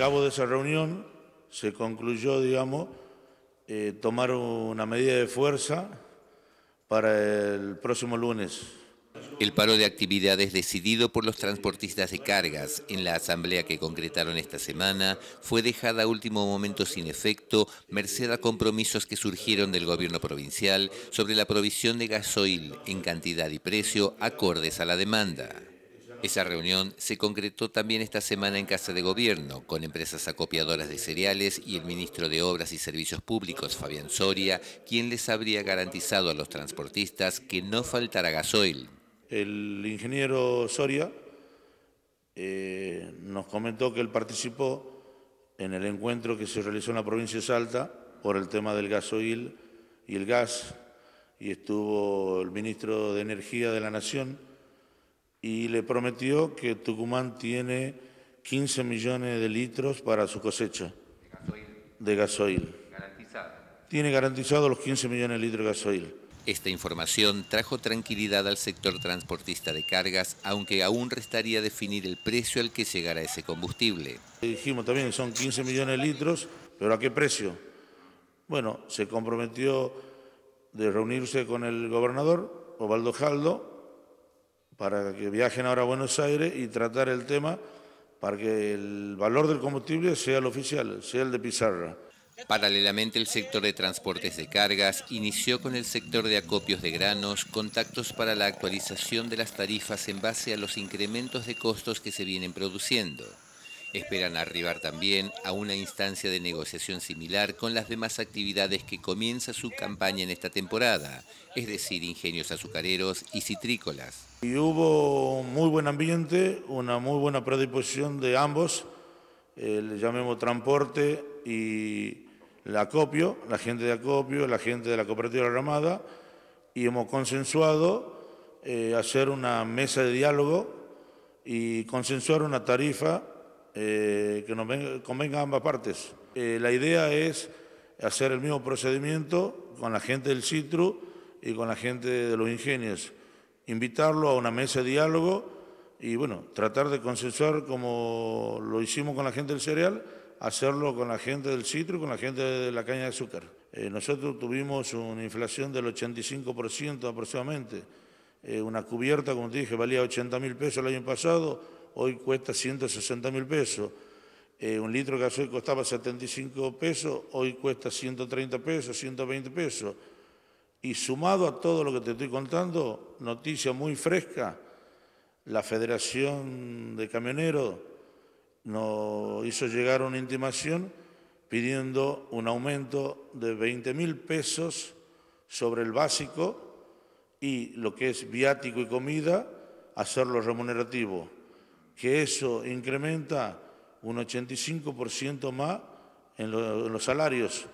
cabo de esa reunión se concluyó, digamos, eh, tomar una medida de fuerza para el próximo lunes. El paro de actividades decidido por los transportistas de cargas en la asamblea que concretaron esta semana fue dejada a último momento sin efecto, merced a compromisos que surgieron del gobierno provincial sobre la provisión de gasoil en cantidad y precio acordes a la demanda. Esa reunión se concretó también esta semana en Casa de Gobierno, con empresas acopiadoras de cereales y el ministro de Obras y Servicios Públicos, Fabián Soria, quien les habría garantizado a los transportistas que no faltará gasoil. El ingeniero Soria eh, nos comentó que él participó en el encuentro que se realizó en la provincia de Salta por el tema del gasoil y el gas, y estuvo el ministro de Energía de la Nación y le prometió que Tucumán tiene 15 millones de litros para su cosecha de gasoil. Tiene garantizado los 15 millones de litros de gasoil. Esta información trajo tranquilidad al sector transportista de cargas, aunque aún restaría definir el precio al que llegará ese combustible. Dijimos también que son 15 millones de litros, pero ¿a qué precio? Bueno, se comprometió de reunirse con el gobernador, Ovaldo Jaldo, para que viajen ahora a Buenos Aires y tratar el tema para que el valor del combustible sea el oficial, sea el de pizarra. Paralelamente, el sector de transportes de cargas inició con el sector de acopios de granos contactos para la actualización de las tarifas en base a los incrementos de costos que se vienen produciendo. Esperan arribar también a una instancia de negociación similar con las demás actividades que comienza su campaña en esta temporada, es decir, ingenios azucareros y citrícolas. Y hubo un muy buen ambiente, una muy buena predisposición de ambos, el eh, llamemos transporte y el acopio, la gente de acopio, la gente de la cooperativa de la Ramada, y hemos consensuado eh, hacer una mesa de diálogo y consensuar una tarifa eh, que nos convenga a ambas partes. Eh, la idea es hacer el mismo procedimiento con la gente del Citru y con la gente de los ingenios, invitarlo a una mesa de diálogo y bueno, tratar de consensuar como lo hicimos con la gente del cereal, hacerlo con la gente del Citru y con la gente de la caña de azúcar. Eh, nosotros tuvimos una inflación del 85% aproximadamente, una cubierta, como te dije, valía 80 mil pesos el año pasado, hoy cuesta 160 mil pesos. Eh, un litro de gasoil costaba 75 pesos, hoy cuesta 130 pesos, 120 pesos. Y sumado a todo lo que te estoy contando, noticia muy fresca, la Federación de Camioneros nos hizo llegar una intimación pidiendo un aumento de 20 mil pesos sobre el básico y lo que es viático y comida, hacerlo remunerativo que eso incrementa un 85% más en, los salarios.